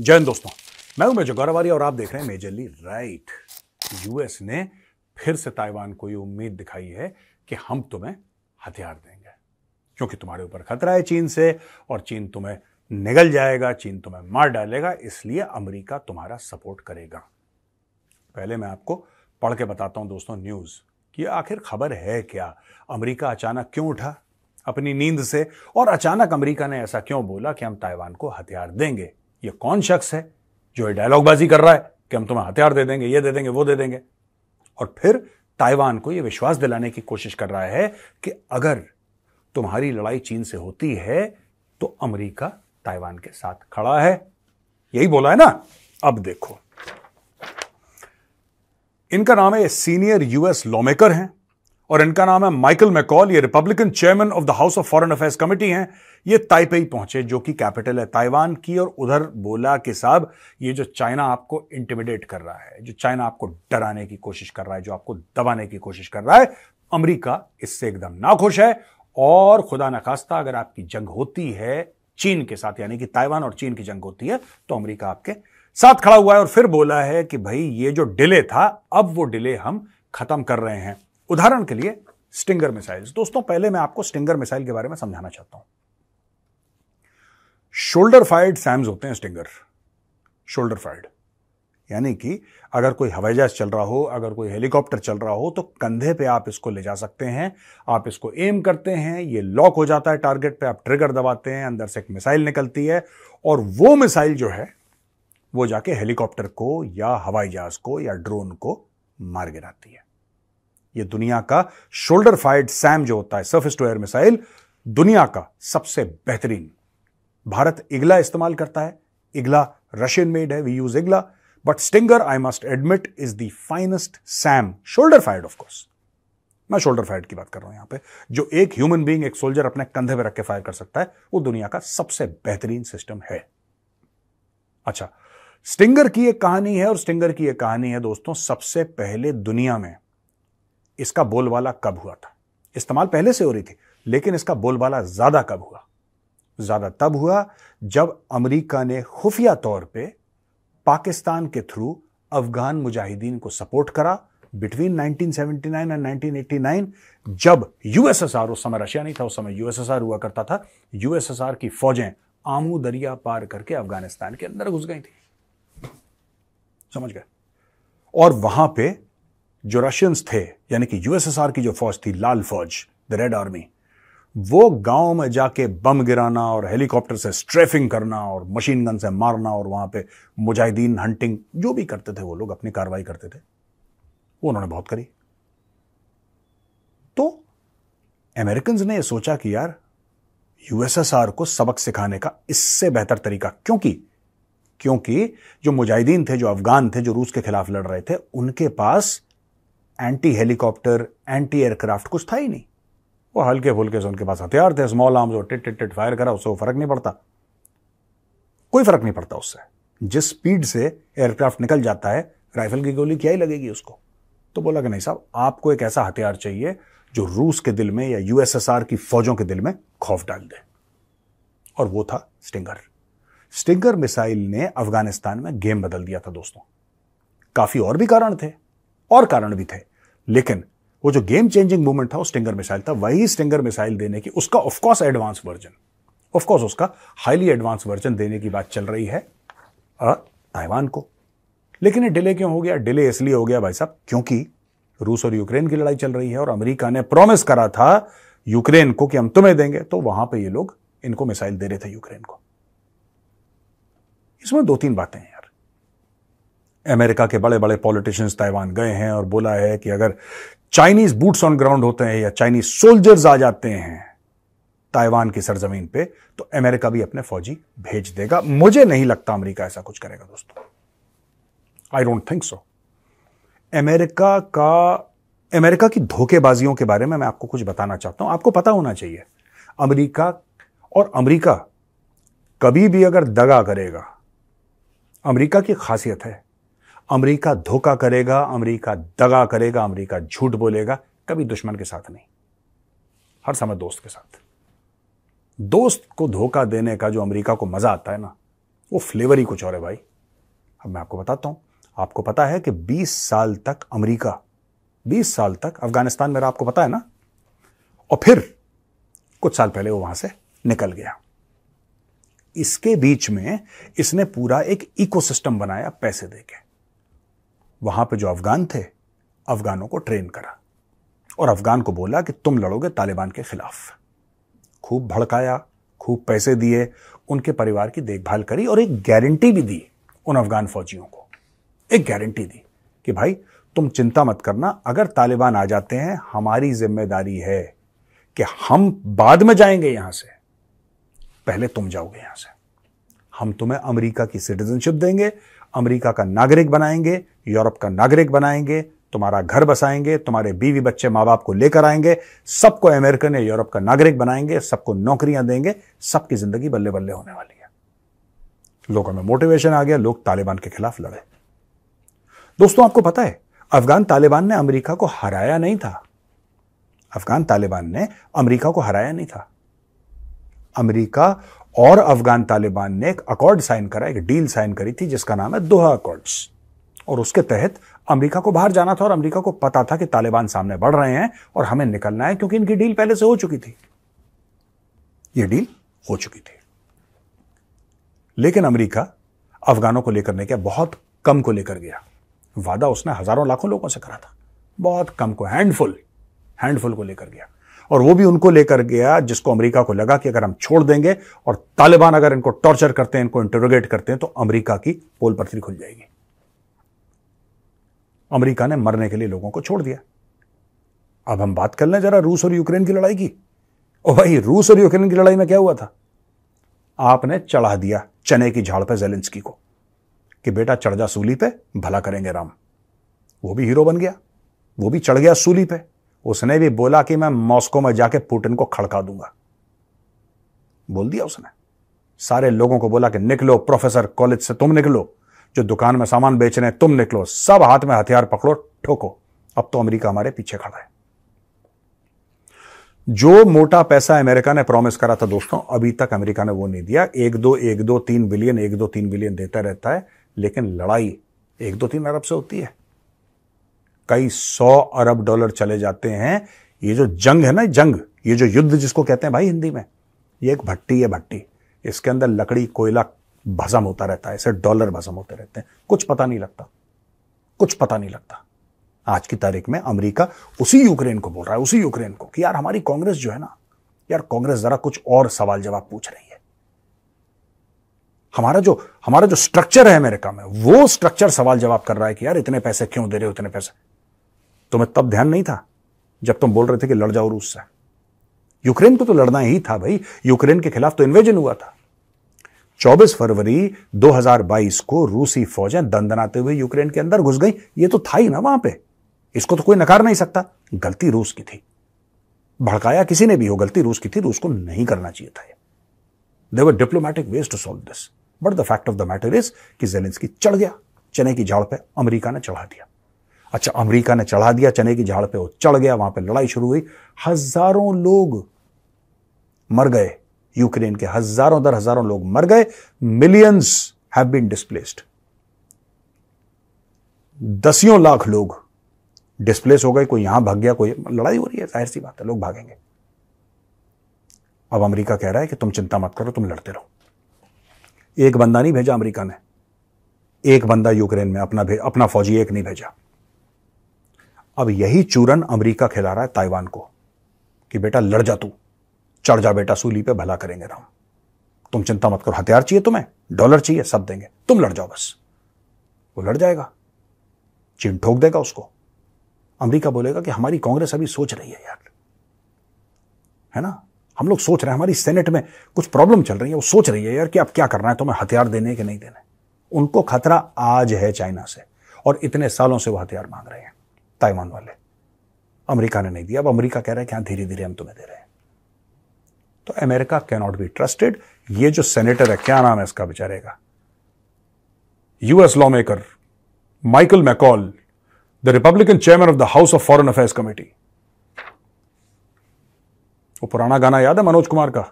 जय हिंद दोस्तों मैं हूं मेजर गौरवारी और आप देख रहे हैं मेजरली राइट यूएस ने फिर से ताइवान को ये उम्मीद दिखाई है कि हम तुम्हें हथियार देंगे क्योंकि तुम्हारे ऊपर खतरा है चीन से और चीन तुम्हें निगल जाएगा चीन तुम्हें मार डालेगा इसलिए अमेरिका तुम्हारा सपोर्ट करेगा पहले मैं आपको पढ़ के बताता हूं दोस्तों न्यूज़ कि आखिर खबर है क्या अमेरिका अचानक क्यों उठा अपनी नींद से और अचानक अमेरिका ने ऐसा क्यों बोला कि हम ताइवान को हथियार देंगे ये कौन शख्स है जो ये डायलॉगबाजी कर रहा है कि हम तुम्हें हथियार दे देंगे ये दे देंगे वो दे देंगे और फिर ताइवान को यह विश्वास दिलाने की कोशिश कर रहा है कि अगर तुम्हारी लड़ाई चीन से होती है तो अमेरिका ताइवान के साथ खड़ा है यही बोला है ना अब देखो इनका नाम है सीनियर यूएस लॉमेकर हैं और इनका नाम है माइकल मैकॉल ये Republican chairman of the House of Foreign Affairs Committee हैं ये ताइपेई पहुंचे जो कि कैपिटल है ताइवान की और उधर बोला कि साहब ये जो चाइना आपको इंटिमिडेट कर रहा है जो चाइना आपको डराने की कोशिश कर रहा है जो आपको दबाने की कोशिश कर रहा है अमरीका इससे एकदम नाखुश है और खुदा नखास्ता अगर आपकी जंग होती है चीन के साथ यानी कि ताइवान और चीन की जंग होती है तो अमरीका आपके साथ खड़ा हुआ है और फिर बोला है कि भाई ये जो डिले था अब वो डिले हम खत्म कर रहे हैं उदाहरण के लिए स्टिंगर मिसाइल्स दोस्तों पहले मैं आपको स्टिंगर मिसाइल के बारे में समझाना चाहता हूं शोल्डर फायर्ड सैम्स होते हैं स्टिंगर शोल्डर फायर्ड यानी कि अगर कोई हवाई जहाज चल रहा हो अगर कोई हेलीकॉप्टर चल रहा हो तो कंधे पे आप इसको ले जा सकते हैं आप इसको एम करते हैं ये लॉक हो जाता है टारगेट पे आप ट्रिगर दबाते हैं अंदर से एक मिसाइल निकलती है और वो मिसाइल जो है वो जाके हेलीकॉप्टर को या हवाई जहाज को या ड्रोन को मार गिराती है ये दुनिया का शोल्डर फायर्ड सैम जो होता है सर्फिस टू एयर मिसाइल दुनिया का सबसे बेहतरीन भारत इगला इस्तेमाल करता है इगला रशियन मेड है we use Igla but Stinger I must admit is the finest SAM shoulder fired of course मैं शोल्डर फायर्ड की बात कर रहा हूं यहां पे जो एक ह्यूमन बीइंग एक सोल्जर अपने कंधे पर रख के फायर कर सकता है वो दुनिया का सबसे बेहतरीन सिस्टम है अच्छा स्टिंगर की एक कहानी है और स्टिंगर की एक कहानी है दोस्तों सबसे पहले दुनिया में इसका बोलबाला कब हुआ था इस्तेमाल पहले से हो रही थी लेकिन इसका बोलबाला ज़्यादा कब हुआ ज़्यादा तब हुआ जब अमेरिका ने खुफिया तौर पे पाकिस्तान के थ्रू अफगान मुजाहिदीन को सपोर्ट करा बिटवीन 1979 एंड 1989 जब यूएसएसआर उस समय रशिया नहीं था उस समय यूएसएसआर हुआ करता था यूएसएसआर की फौजें आमू दरिया पार करके अफगानिस्तान के अंदर घुस गई थी समझ गए और वहां पे जो रशियंस थे यानी कि यूएसएसआर की जो फौज थी लाल फौज द रेड आर्मी वो गांव में जाके बम गिराना और हेलीकॉप्टर से स्ट्रेफिंग करना और मशीन गन से मारना और वहां पे मुजाहिदीन हंटिंग जो भी करते थे वो लोग अपनी कार्रवाई करते थे वो उन्होंने बहुत करी तो अमेरिकन ने यह सोचा कि यार यूएसएसआर को सबक सिखाने का इससे बेहतर तरीका क्योंकि क्योंकि जो मुजाहिदीन थे जो अफगान थे जो रूस के खिलाफ लड़ रहे थे उनके पास एंटी हेलीकॉप्टर एंटी एयरक्राफ्ट कुछ था ही नहीं वो हल्के फुल्के से उनके पास हथियार थे स्मॉल आर्म्स और टिट टिट फायर करा उससे फर्क नहीं पड़ता कोई फर्क नहीं पड़ता उससे जिस स्पीड से एयरक्राफ्ट निकल जाता है राइफल की गोली क्या ही लगेगी उसको तो बोला कि नहीं साहब आपको एक ऐसा हथियार चाहिए जो रूस के दिल में या यूएसएसआर की फौजों के दिल में खौफ डाल दे और वो था स्टिंगर स्टिंगर मिसाइल ने अफगानिस्तान में गेम बदल दिया था दोस्तों काफी और भी कारण थे और कारण भी थे लेकिन वो जो गेम चेंजिंग मूवमेंट था वो स्टिंगर मिसाइल था वही स्टिंगर मिसाइल देने की उसका ऑफकोर्स एडवांस वर्जन ऑफकोर्स उसका हाईली एडवांस वर्जन देने की बात चल रही है ताइवान को लेकिन ये डिले क्यों हो गया डिले इसलिए हो गया भाई साहब क्योंकि रूस और यूक्रेन की लड़ाई चल रही है और अमेरिका ने प्रॉमिस करा था यूक्रेन को कि हम तुम्हें देंगे तो वहां पर ये लोग इनको मिसाइल दे रहे थे यूक्रेन को इसमें दो तीन बातें हैं अमेरिका के बड़े बड़े पॉलिटिशियंस ताइवान गए हैं और बोला है कि अगर चाइनीज बूट्स ऑन ग्राउंड होते हैं या चाइनीज सोल्जर्स आ जाते हैं ताइवान की सरजमीन पे तो अमेरिका भी अपने फौजी भेज देगा मुझे नहीं लगता अमेरिका ऐसा कुछ करेगा दोस्तों I don't think so America का अमेरिका की धोखेबाजियों के बारे में मैं आपको कुछ बताना चाहता हूं आपको पता होना चाहिए अमेरिका और अमेरिका कभी भी अगर दगा करेगा अमेरिका की खासियत है अमेरिका धोखा करेगा अमेरिका दगा करेगा अमेरिका झूठ बोलेगा कभी दुश्मन के साथ नहीं हर समय दोस्त के साथ दोस्त को धोखा देने का जो अमेरिका को मजा आता है ना वो फ्लेवर ही कुछ और है भाई अब मैं आपको बताता हूं आपको पता है कि 20 साल तक अमेरिका 20 साल तक अफगानिस्तान मेरा आपको पता है ना और फिर कुछ साल पहले वो वहां से निकल गया इसके बीच में इसने पूरा एक इकोसिस्टम बनाया पैसे देके वहां पे जो अफ़गान थे अफ़गानों को ट्रेन करा और अफ़गान को बोला कि तुम लड़ोगे तालिबान के ख़िलाफ़ खूब भड़काया खूब पैसे दिए उनके परिवार की देखभाल करी और एक गारंटी भी दी उन अफ़गान फ़ौजियों को एक गारंटी दी कि भाई तुम चिंता मत करना अगर तालिबान आ जाते हैं हमारी जिम्मेदारी है कि हम बाद में जाएंगे यहां से पहले तुम जाओगे यहां से हम तुम्हें अमेरिका की सिटीजनशिप देंगे अमेरिका का नागरिक बनाएंगे यूरोप का नागरिक बनाएंगे तुम्हारा घर बसाएंगे तुम्हारे बीवी बच्चे माँ बाप को लेकर आएंगे सबको अमेरिकन या यूरोप का नागरिक बनाएंगे सबको नौकरियां देंगे सबकी जिंदगी बल्ले बल्ले होने वाली है लोगों में मोटिवेशन आ गया लोग तालिबान के खिलाफ लड़े दोस्तों आपको पता है अफगान तालिबान ने अमेरिका को हराया नहीं था अफगान तालिबान ने अमेरिका को हराया नहीं था अमेरिका और अफगान तालिबान ने एक अकॉर्ड साइन करा एक डील साइन करी थी जिसका नाम है दोहा अकॉर्ड्स और उसके तहत अमेरिका को बाहर जाना था और अमेरिका को पता था कि तालिबान सामने बढ़ रहे हैं और हमें निकलना है क्योंकि इनकी डील पहले से हो चुकी थी यह डील हो चुकी थी लेकिन अमेरिका अफगानों को लेकर नहीं गया बहुत कम को लेकर गया वादा उसने हजारों लाखों लोगों से करा था बहुत कम को हैंडफुल हैंडफुल को लेकर गया और वो भी उनको लेकर गया जिसको अमेरिका को लगा कि अगर हम छोड़ देंगे और तालिबान अगर इनको टॉर्चर करते हैं इनको इंटरोगेट करते हैं तो अमेरिका की पोल पथरी खुल जाएगी अमेरिका ने मरने के लिए लोगों को छोड़ दिया अब हम बात कर लें जरा रूस और यूक्रेन की लड़ाई की और भाई रूस और यूक्रेन की लड़ाई में क्या हुआ था आपने चढ़ा दिया चने की झाड़ पर जेलेंस्की को कि बेटा चढ़ जा सूली पे भला करेंगे राम वो भी हीरो बन गया वो भी चढ़ गया सूली पे उसने भी बोला कि मैं मॉस्को में जाके पुटिन को खड़का दूंगा बोल दिया उसने सारे लोगों को बोला कि निकलो प्रोफेसर कॉलेज से तुम निकलो जो दुकान में सामान बेच रहे हैं तुम निकलो सब हाथ में हथियार पकड़ो ठोको अब तो अमेरिका हमारे पीछे खड़ा है जो मोटा पैसा अमेरिका ने प्रॉमिस करा था दोस्तों अभी तक अमेरिका ने वो नहीं दिया एक दो एक दो तीन बिलियन एक दो तीन बिलियन देता रहता है लेकिन लड़ाई एक दो तीन अरब से होती है कई सौ अरब डॉलर चले जाते हैं ये जो जंग है ना जंग ये जो युद्ध जिसको कहते हैं भाई हिंदी में ये एक भट्टी है भट्टी इसके अंदर लकड़ी कोयला भजम होता रहता है ऐसे डॉलर भजम होते रहते हैं कुछ पता नहीं लगता कुछ पता नहीं लगता आज की तारीख में अमेरिका उसी यूक्रेन को बोल रहा है उसी यूक्रेन को कि यार हमारी कांग्रेस जो है ना यार कांग्रेस जरा कुछ और सवाल जवाब पूछ रही है हमारा जो हमारा जो स्ट्रक्चर है अमेरिका में वो स्ट्रक्चर सवाल जवाब कर रहा है कि यार इतने पैसे क्यों दे रहे हो इतने पैसे तुम्हें तो तब ध्यान नहीं था जब तुम बोल रहे थे कि लड़ जाओ रूस से यूक्रेन को तो लड़ना ही था भाई यूक्रेन के खिलाफ तो इन्वेजन हुआ था 24 फरवरी 2022 को रूसी फौजें दंदनाते हुए यूक्रेन के अंदर घुस गई ये तो था ही ना वहां पे इसको तो कोई नकार नहीं सकता गलती रूस की थी भड़काया किसी ने भी हो गलती रूस की थी रूस को नहीं करना चाहिए था there are diplomatic ways to solve this but the fact of the matter is कि जेलेंस्की चढ़ गया चने की झाड़ पे अमेरिका ने चढ़ा दिया अच्छा अमेरिका ने चढ़ा दिया चने की झाड़ पे वो चढ़ गया वहां पे लड़ाई शुरू हुई हजारों लोग मर गए यूक्रेन के हजारों दर हजारों लोग मर गए मिलियंस हैव बीन डिस्प्लेस्ड दसियों लाख लोग डिस्प्लेस हो गए कोई यहां भाग गया कोई लड़ाई हो रही है जाहिर सी बात है लोग भागेंगे अब अमेरिका कह रहा है कि तुम चिंता मत करो तुम लड़ते रहो एक बंदा नहीं भेजा अमेरिका ने एक बंदा यूक्रेन में अपना अपना फौजी एक नहीं भेजा अब यही चूरन अमेरिका खिला रहा है ताइवान को कि बेटा लड़ जा तू चढ़ जा बेटा सूली पे भला करेंगे राम तुम चिंता मत करो हथियार चाहिए तुम्हें डॉलर चाहिए सब देंगे तुम लड़ जाओ बस वो लड़ जाएगा चीन ठोक देगा उसको अमेरिका बोलेगा कि हमारी कांग्रेस अभी सोच रही है यार है ना हम लोग सोच रहे हैं हमारी सेनेट में कुछ प्रॉब्लम चल रही है वो सोच रही है यार कि अब क्या करना है तुम्हें हथियार देने के नहीं देने उनको खतरा आज है चाइना से और इतने सालों से वो हथियार मांग रहे हैं ताइवान वाले अमेरिका ने नहीं दिया अब अमेरिका कह रहा है कि हाँ धीरे धीरे हम तुम्हें दे रहे हैं तो अमेरिका नॉट बी ट्रस्टेड ये जो सेनेटर है क्या नाम है इसका बेचारे का US lawmaker Michael McCaul the Republican chairman of the House of Foreign Affairs Committee वो पुराना गाना याद है मनोज कुमार का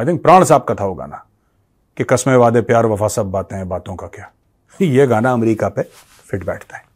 आई थिंक प्राण साहब का था वो गाना कि कसमें वादे प्यार वफा सब बातें हैं बातों का क्या ये गाना अमेरिका पे फिट बैठता है